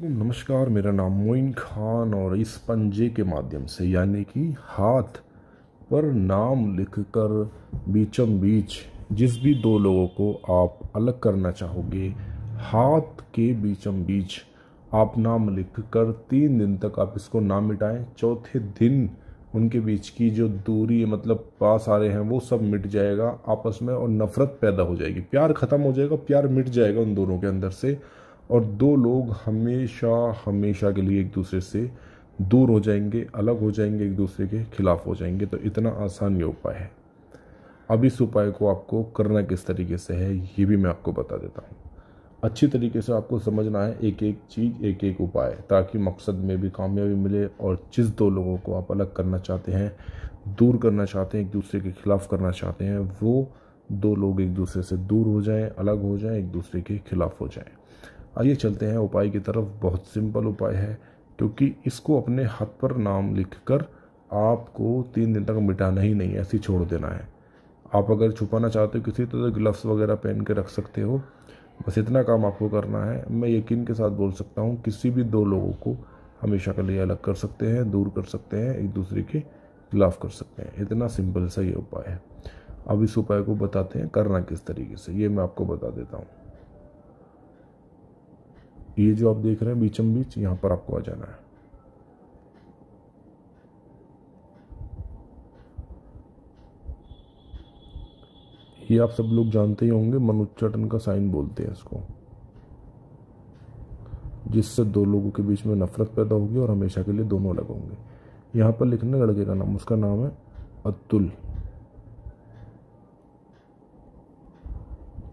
नमस्कार मेरा नाम मोइन खान और इस पंजे के माध्यम से यानी कि हाथ पर नाम लिखकर बीचम बीच जिस भी दो लोगों को आप अलग करना चाहोगे हाथ के बीचम बीच आप नाम लिखकर तीन दिन तक आप इसको ना मिटाएं चौथे दिन उनके बीच की जो दूरी मतलब पास आ रहे हैं वो सब मिट जाएगा आपस में और नफ़रत पैदा हो जाएगी प्यार ख़त्म हो जाएगा प्यार मिट जाएगा उन दोनों के अंदर से और दो लोग हमेशा हमेशा के लिए एक दूसरे से दूर हो जाएंगे अलग हो जाएंगे एक दूसरे के खिलाफ हो जाएंगे तो इतना आसान ये उपाय है अब इस उपाय को आपको करना किस तरीके से है ये भी मैं आपको बता देता हूँ अच्छी तरीके से आपको समझना है एक एक चीज़ एक एक उपाय ताकि मकसद में भी कामयाबी मिले और जिस दो लोगों को आप अलग करना चाहते हैं दूर करना चाहते हैं एक दूसरे के खिलाफ करना चाहते हैं वो दो लोग एक दूसरे से दूर हो जाएं अलग हो जाएं एक दूसरे के खिलाफ हो जाएं आइए चलते हैं उपाय की तरफ बहुत सिंपल उपाय है क्योंकि इसको अपने हाथ पर नाम लिख कर आपको तीन दिन तक मिटाना ही नहीं है ऐसे छोड़ देना है आप अगर छुपाना चाहते हो किसी तरह तो ग्लव्स वगैरह पहन के रख सकते हो बस इतना काम आपको करना है मैं यकीन के साथ बोल सकता हूँ किसी भी दो लोगों को हमेशा के लिए अलग कर सकते हैं दूर कर सकते हैं एक दूसरे के खिलाफ कर सकते हैं इतना सिंपल सा ये उपाय है अब इस उपाय को बताते हैं करना किस तरीके से ये मैं आपको बता देता हूँ ये जो आप देख रहे हैं बीचम बीच यहाँ पर आपको आ जाना है ये आप सब लोग जानते ही होंगे मनुच्चटन का साइन बोलते हैं इसको जिससे दो लोगों के बीच में नफरत पैदा होगी और हमेशा के लिए दोनों अलग होंगे यहां पर लिखना लड़के का नाम उसका नाम है अतुल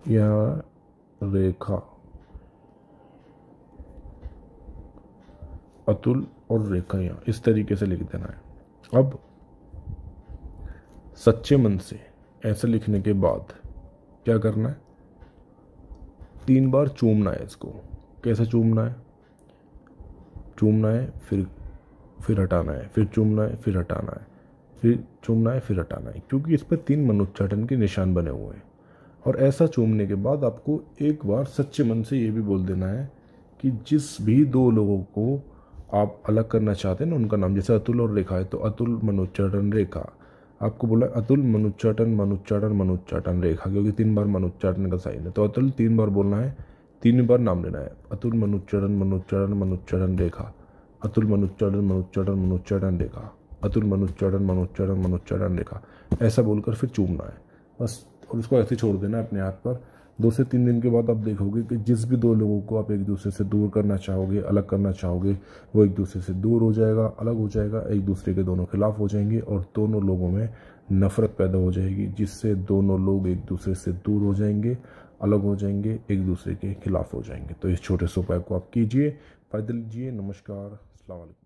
यहाँ रेखा अतुल और रेखा यहाँ इस तरीके से लिख देना है अब सच्चे मन से ऐसे लिखने के बाद क्या करना है तीन बार चूमना है इसको कैसे चूमना है चूमना है फिर फिर हटाना है फिर चूमना है फिर हटाना है फिर चूमना है फिर हटाना है क्योंकि इस पर तीन मनोच्चाटन के निशान बने हुए हैं और ऐसा चूमने के बाद आपको एक बार सच्चे मन से ये भी बोल देना है कि जिस भी दो लोगों को आप अलग करना चाहते हैं ना उनका नाम जैसे अतुल और रेखा है तो अतुल मनोच्चाटन रेखा आपको बोला अतुल मनोच्चाटन मनोच्चाटन मनोच्चाटन रेखा क्योंकि तीन बार मनोच्चाटन का साइन है तो अतुल तीन बार बोलना है तीन बार नाम लेना है अतुल मनुच्चरण मनुच्चरण मनुच्चरण रेखा अतुल मनुच्चरण मनुच्चरण मनुच्चरण रेखा अतुल मनुच्चरण मनुच्चरण मनुच्चरण रेखा ऐसा बोलकर फिर चूमना है बस और उसको ऐसे छोड़ देना अपने हाथ पर दो से तीन दिन के बाद आप देखोगे कि जिस भी दो लोगों को आप एक दूसरे से दूर करना चाहोगे अलग करना चाहोगे वो एक दूसरे से दूर हो जाएगा अलग हो जाएगा एक दूसरे के दोनों खिलाफ हो जाएंगे और दोनों लोगों में नफ़रत पैदा हो जाएगी जिससे दोनों लोग एक दूसरे से दूर हो जाएंगे अलग हो जाएंगे एक दूसरे के खिलाफ हो जाएंगे तो इस छोटे से उपाय को आप कीजिए फ़ायदा लीजिए नमस्कार अलग